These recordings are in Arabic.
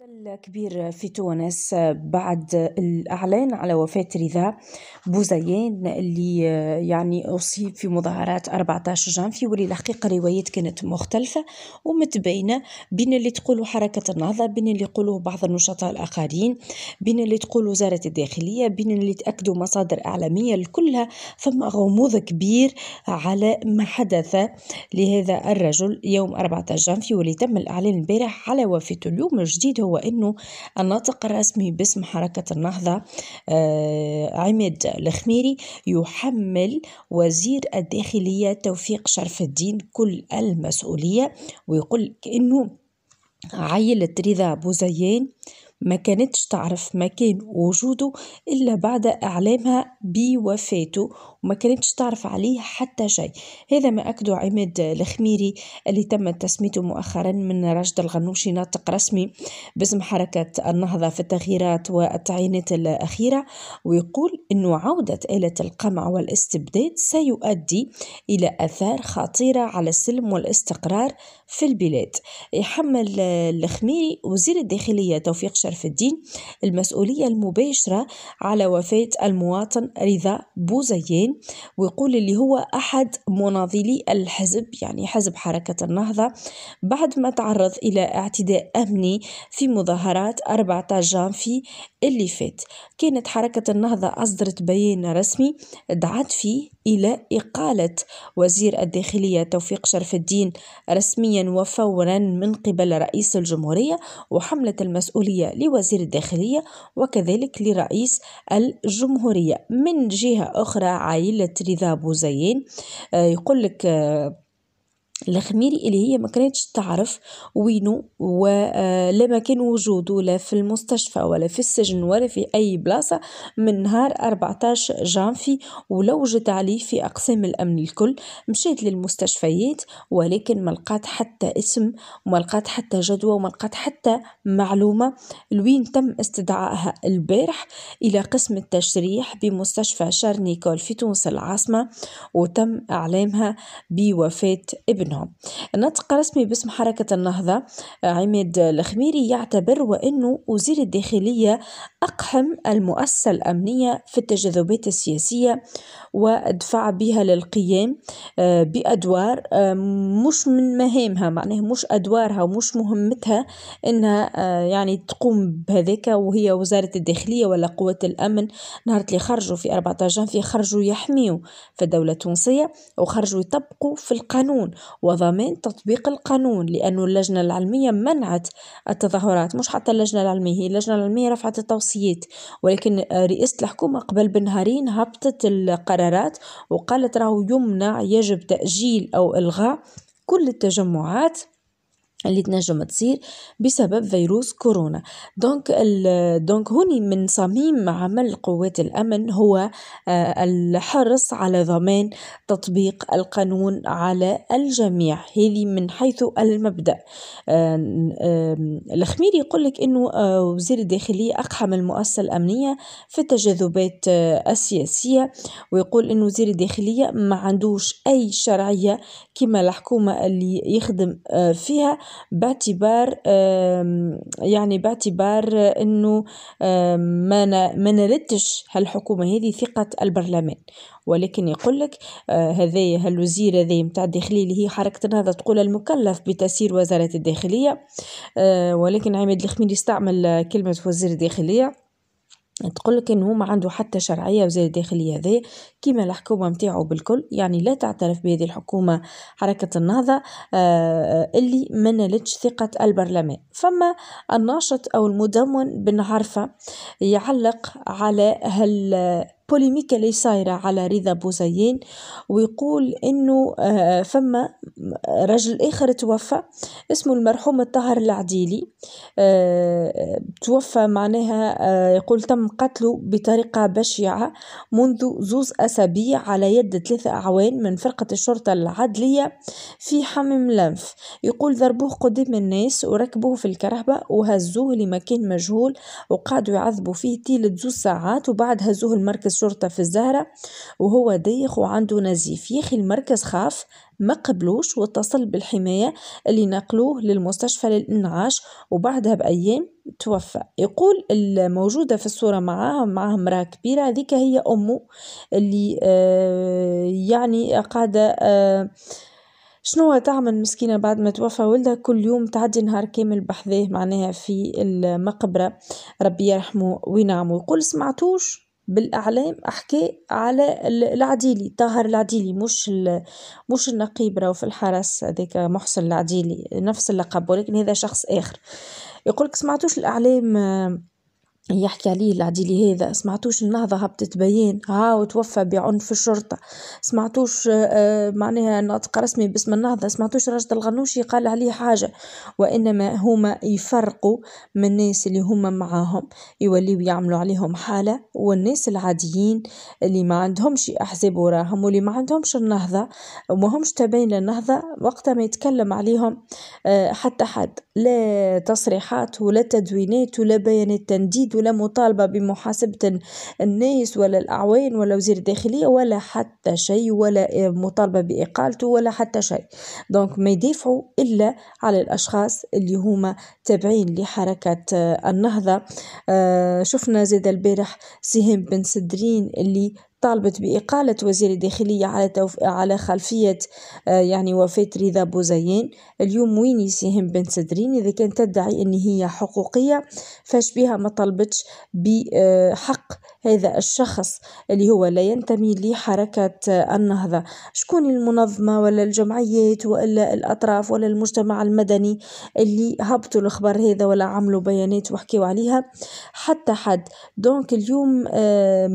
الكبير كبير في تونس بعد الإعلان على وفاة رضا بوزيان اللي يعني أصيب في مظاهرات 14 جانفي واللي الحقيقة الروايات كانت مختلفة ومتباينة بين اللي تقولوا حركة النهضة بين اللي يقولوا بعض النشطاء الآخرين بين اللي تقولوا وزارة الداخلية بين اللي تأكدوا مصادر إعلامية كلها فما غموض كبير على ما حدث لهذا الرجل يوم 14 جانفي واللي تم الإعلان البارح على وفاته اليوم الجديد هو أنه الناطق الرسمي باسم حركة النهضة آه، عماد الخميري يحمل وزير الداخلية توفيق شرف الدين كل المسؤولية ويقول أنه عيلة رضا بوزيان ما كانتش تعرف مكان وجوده إلا بعد إعلامها بوفاته وما كانتش تعرف عليه حتى شيء هذا ما أكدو عماد الخميري اللي تم تسميته مؤخرا من رشد الغنوشي ناطق رسمي باسم حركة النهضة في التغييرات والتعيينات الأخيرة ويقول أنه عودة آلة القمع والاستبداد سيؤدي إلى أثار خطيرة على السلم والاستقرار في البلاد يحمل الخميري وزير الداخلية توفيق البشر في الدين المسؤولية المباشرة على وفاة المواطن رضا بوزيان ويقول اللي هو أحد مناضلي الحزب يعني حزب حركة النهضة بعد ما تعرض إلى اعتداء أمني في مظاهرات 14 جانفي اللي فات كانت حركة النهضة أصدرت بيان رسمي دعت فيه إلى إقالة وزير الداخلية توفيق شرف الدين رسميا وفورا من قبل رئيس الجمهورية وحملة المسؤولية لوزير الداخلية وكذلك لرئيس الجمهورية من جهة أخرى عائلة رضا بوزيين آه، يقول لك آه، الخميري اللي هي ما كانتش تعرف وينو ولا آه، مكان وجوده لا في المستشفى ولا في السجن ولا في أي بلاصة من نهار 14 جانفي ولوجت عليه في أقسام الأمن الكل مشيت للمستشفيات ولكن ما لقات حتى اسم وما لقات حتى جدوى وما لقات حتى معلومة لوين تم استدعائها البارح إلى قسم التشريح بمستشفى شارنيكول في تونس العاصمة وتم إعلامها بوفاة ابن منهم الناطق الرسمي باسم حركة النهضة آه، عماد الخميري يعتبر وأنه وزير الداخلية أقحم المؤسسة الأمنية في التجاذبات السياسية ودفع بها للقيام آه، بأدوار آه، مش من مهامها معناه مش أدوارها ومش مهمتها أنها يعني تقوم بهذاك وهي وزارة الداخلية ولا قوة الأمن نهار اللي خرجوا في 14 جانفي خرجوا يحميوا في الدولة التونسية وخرجوا يطبقوا في القانون وضمان تطبيق القانون لأنه اللجنة العلمية منعت التظاهرات مش حتى اللجنة العلمية هي اللجنة العلمية رفعت التوصيات ولكن رئاسة الحكومة قبل بنهارين هبطت القرارات وقالت راهو يمنع يجب تأجيل أو إلغاء كل التجمعات اللي تنجم تصير بسبب فيروس كورونا دونك دونك هوني من صميم عمل قوات الامن هو آه، الحرص على ضمان تطبيق القانون على الجميع هذه من حيث المبدا آه، الخمير يقول لك انه آه، وزير الداخليه اقحم المؤسسه الامنيه في التجاذبات السياسيه ويقول انه وزير الداخليه ما عندوش اي شرعيه كما الحكومه اللي يخدم فيها باعتبار يعني باعتبار انه ما ما نالتش هالحكومه هذه ثقه البرلمان ولكن يقول لك آه، هذايا هالوزير هذايا نتاع الداخليه اللي هي حركه النهضه تقول المكلف بتسيير وزاره الداخليه آه، ولكن عماد الخميري استعمل كلمه وزير الداخليه تقول لك انه ما عنده حتى شرعيه وزير الداخليه ذي كيما الحكومه نتاعو بالكل يعني لا تعترف بهذه الحكومه حركه النهضه آه، اللي ما نالتش ثقه البرلمان فما الناشط او المدون بن عرفه يعلق على هال بوليميكا اللي صايرة على رضا بوزيين ويقول انه آه، فما آه، رجل اخر توفى اسمه المرحوم الطاهر العديلي آه، توفى معناها يقول تم قتله بطريقة بشعة منذ زوز أسابيع على يد ثلاثة أعوان من فرقة الشرطة العدلية في حمم لنف يقول ضربوه قدام الناس وركبوه في الكرهبة وهزوه لمكان مجهول وقعدوا يعذبوا فيه تيلة زوز ساعات وبعد هزوه المركز الشرطة في الزهرة وهو دايخ وعنده نزيف ياخي المركز خاف ما قبلوش واتصل بالحماية اللي نقلوه للمستشفى للإنعاش وبعدها بأيام توفى يقول الموجودة في الصورة معاه معاه امرأة كبيرة هذيك هي أمه اللي آه يعني قاعدة آه شنو تعمل مسكينة بعد ما توفى ولدها كل يوم تعدي نهار كامل بحذاه معناها في المقبرة ربي يرحمه وينعمه يقول سمعتوش بالاعلام احكي على العديلي طاهر العديلي مش مش النقيب راهو في الحرس هذاك محسن العديلي نفس اللقب ولكن هذا شخص اخر يقولك سمعتوش الاعلام آه، يحكي عليه العديلي هذا سمعتوش النهضة هبطت بيان ها وتوفى بعنف الشرطة سمعتوش آه، آه، معناها ناطق رسمي باسم النهضة سمعتوش راشد الغنوشي قال عليه حاجة وإنما هما يفرقوا من الناس اللي هما معاهم يوليو يعملوا عليهم حالة والناس العاديين اللي ما عندهمش أحزاب وراهم واللي ما عندهمش النهضة وما همش تابعين للنهضة وقتها ما يتكلم عليهم آه، حتى حد لا تصريحات ولا تدوينات ولا بيانات تنديد ولا مطالبة بمحاسبة الناس ولا الأعوان ولا وزير الداخلية ولا حتى شيء ولا آه، مطالبة بإقالته ولا حتى شيء دونك ما يدافعوا إلا على الأشخاص اللي هما تابعين لحركة آه، النهضة آه، شفنا زيد البارح سهام بن سدرين اللي طالبت بإقالة وزير الداخلية على توف... على خلفية آه، يعني وفاة رضا بوزيان اليوم وين يساهم بن سدرين إذا كانت تدعي أن هي حقوقية فاش بها ما طلبتش بحق آه، هذا الشخص اللي هو لا ينتمي لحركة آه، النهضة شكون المنظمة ولا الجمعيات ولا الأطراف ولا المجتمع المدني اللي هبطوا الخبر هذا ولا عملوا بيانات وحكيوا عليها حتى حد دونك اليوم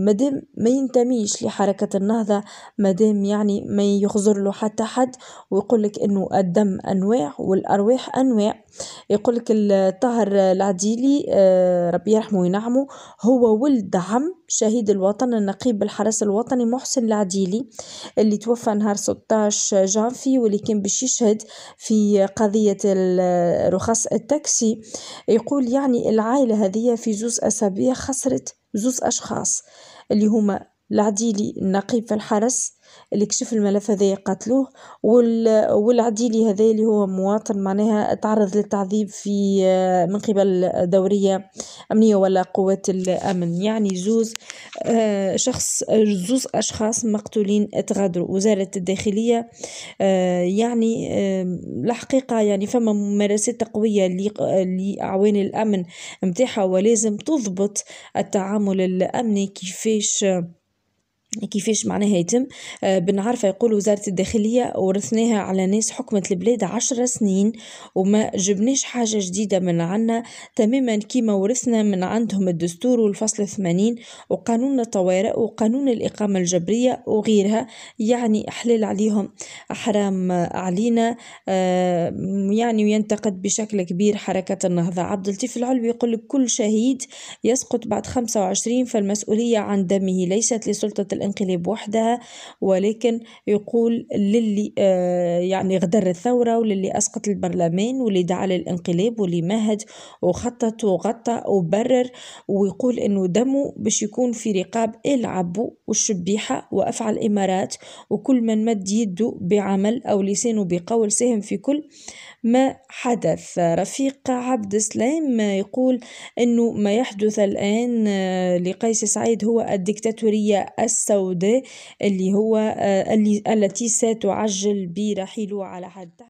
مادام ما ينتمي ينتميش لحركة النهضة مادام يعني ما يخزر له حتى حد ويقولك انه الدم انواع والارواح انواع يقولك الطاهر العديلي آه، ربي يرحمه وينعمه هو ولد عم شهيد الوطن النقيب الحرس الوطني محسن العديلي اللي توفى نهار 16 جانفي واللي كان باش يشهد في قضية رخص التاكسي يقول يعني العائلة هذه في زوز أسابيع خسرت زوز أشخاص اللي هما العديلي النقيب في الحرس اللي كشف الملف هذايا قتلوه والعديلي هذا اللي هو مواطن معناها تعرض للتعذيب في آه، من قبل دورية أمنية ولا قوات الأمن يعني زوز آه، شخص زوز أشخاص مقتولين اتغادروا وزارة الداخلية آه، يعني الحقيقة يعني فما ممارسات قوية لأعوان الأمن متاحة ولازم تضبط التعامل الأمني كيفاش كيفاش معناها يتم آه، بن عارفة يقول وزارة الداخلية ورثناها على ناس حكمت البلاد عشر سنين وما جبناش حاجة جديدة من عنا تماما كيما ورثنا من عندهم الدستور والفصل 80 وقانون الطوارئ وقانون الإقامة الجبرية وغيرها يعني حلال عليهم أحرام علينا آه، يعني وينتقد بشكل كبير حركة النهضة عبد اللطيف العلوي يقول لك كل شهيد يسقط بعد 25 فالمسؤولية عن دمه ليست لسلطة الانقلاب وحدها ولكن يقول للي آه، يعني غدر الثورة وللي أسقط البرلمان واللي دعا للانقلاب واللي مهد وخطط وغطى وبرر ويقول أنه دمه باش يكون في رقاب العبو والشبيحة وأفعى الإمارات وكل من مد يده بعمل أو لسانه بقول ساهم في كل ما حدث رفيق عبد السلام يقول أنه ما يحدث الآن آه، لقيس سعيد هو الدكتاتورية السوداء السوداء اللي هو آه، التي ستعجل برحيله على حد